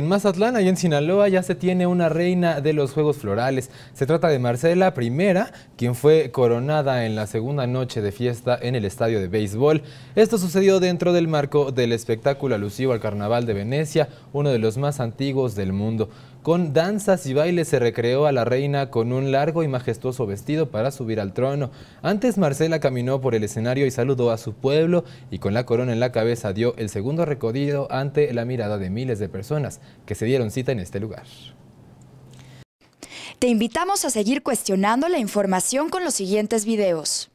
En Mazatlán, y en Sinaloa, ya se tiene una reina de los Juegos Florales. Se trata de Marcela I, quien fue coronada en la segunda noche de fiesta en el estadio de béisbol. Esto sucedió dentro del marco del espectáculo alusivo al Carnaval de Venecia, uno de los más antiguos del mundo. Con danzas y bailes se recreó a la reina con un largo y majestuoso vestido para subir al trono. Antes Marcela caminó por el escenario y saludó a su pueblo y con la corona en la cabeza dio el segundo recorrido ante la mirada de miles de personas que se dieron cita en este lugar. Te invitamos a seguir cuestionando la información con los siguientes videos.